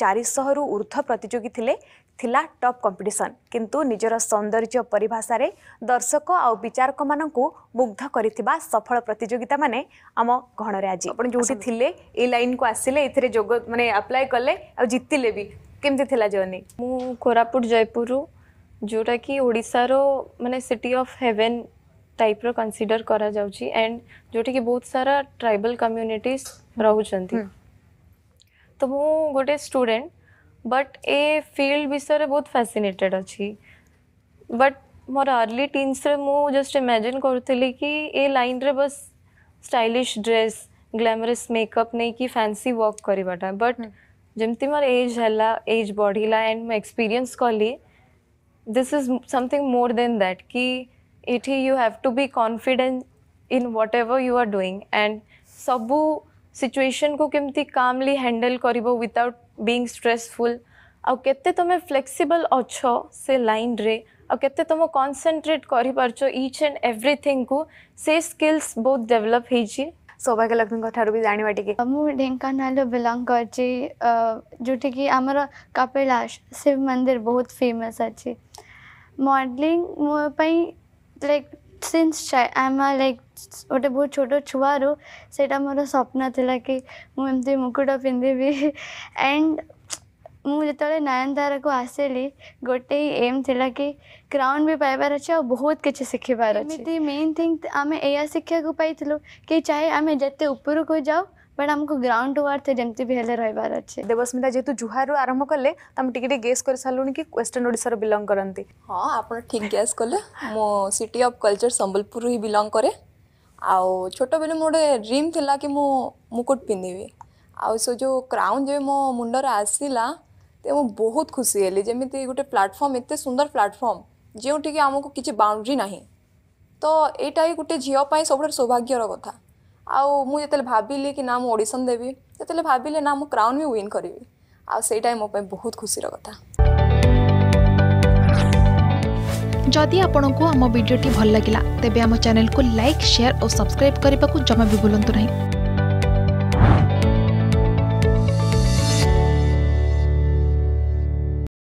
ଚାରିଶହରୁ ଉର୍ଦ୍ଧ୍ୱ ପ୍ରତିଯୋଗୀ ଥିଲେ ଥିଲା ଟପ୍ କମ୍ପିଟିସନ୍ କିନ୍ତୁ ନିଜର ସୌନ୍ଦର୍ଯ୍ୟ ପରିଭାଷାରେ ଦର୍ଶକ ଆଉ ବିଚାରକମାନଙ୍କୁ ମୁଗ୍ଧ କରିଥିବା ସଫଳ ପ୍ରତିଯୋଗିତାମାନେ ଆମ ଗହଣରେ ଆଜି ଆପଣ ଯେଉଁଠି ଥିଲେ ଏଇ ଲାଇନ୍କୁ ଆସିଲେ ଏଥିରେ ଯୋଗ ମାନେ ଆପ୍ଲାଏ କଲେ ଆଉ ଜିତିଲେ ବି କେମିତି ଥିଲା ଜର୍ଣ୍ଣି ମୁଁ କୋରାପୁଟ ଜୟପୁରରୁ ଯେଉଁଟାକି ଓଡ଼ିଶାର ମାନେ ସିଟି ଅଫ୍ ହେଭେନ୍ ଟାଇପ୍ର କନସିଡର କରାଯାଉଛି ଆଣ୍ଡ ଯେଉଁଠିକି ବହୁତ ସାରା ଟ୍ରାଇବାଲ୍ କମ୍ୟୁନିଟିଜ୍ ରହୁଛନ୍ତି तो मु गोटे स्टूडेंट बट ए फील्ड विषय में बहुत फैसिनेटेड अच्छी but more early teens just imagine करी कि ए लाइन रे बस स्टाइलिश ड्रेस ग्लैमरस मेकअप नहीं कि फैंसी वर्क करवाटा बट जमी मोर एज है एज बढ़ला एंड मुझे एक्सपीरियंस कली this is something more than that कि it you have to be confident in whatever you are doing and सबू सिचुएशन को केमती कामली हैंडल कर विदाउट बीइंग स्ट्रेसफुल आते तुम फ्लेक्सिबल अच्छ से लाइन रे आते तुम कनसनट्रेट कर इच एंड एव्रीथिंग को से स्किल्स बहुत डेभलप हो सौभाग्यलक्ष्मी कथार भी जानवा टी मुझे ढेकाना बिलंग करोटी आमर कपिलाश शिव मंदिर बहुत फेमस अच्छे मडलींग मोप लाइक सिंस आम लाइक गोटे बहुत छोट छुआ सेटा मोर स्वप्न थी कि मुझे मुकुट पिंधी एंड मुझे नयनतारा को आसली गोटे एम थी कि क्राउन भी पाइबार अच्छे और बहुत किसी शिखबार अच्छे मेन थिंग आम यही शिक्षा को पाइलु कि चाहे आम जिते ऊपर को जाऊ પણ અમકુ ગ્રાઉન્ડ ટુવર્ડ થી જમતી ભલે રહીવાર છે દેવસ્મિતા જેતુ જુહારુ આરંભ કરલે તમ ટિકિટ ગેસ કરસલુની કે ક્વેશ્ચન ઓડિસર બિલોંગ કરંતિ હા આપણ ઠીક ગેસ કોલે મો સિટી ઓફ કલ્ચર સંભલપુર હી બિલોંગ કરે આઉ છોટો બેલે મોડે રીમ થલા કે મો મુકુટ પિંદીવી આઉ સો જો ક્રાઉન જે મો મુન્ડર આસિલા તે મો બહુત ખુશી હેલી જેમતે ગોટે પ્લેટફોર્મ ઇતે સુંદર પ્લેટફોર્મ જેઓ ઠીક આમકો કીચે બાઉન્ડરી નહી તો એ ટાઈ ગોટે ઝીઓ પર સબડે સૌભાગ્યરો કથા मुझे भाविली कि ना मुझन देवी जो भाविले ना मुझे क्राउन भी विन करी आईटा मोप बहुत खुशी कथा जदि आपण को आम भिडी भल लगा तेब चेल को लाइक सेयार और सब्सक्राइब करने को जमा भी भूलु ना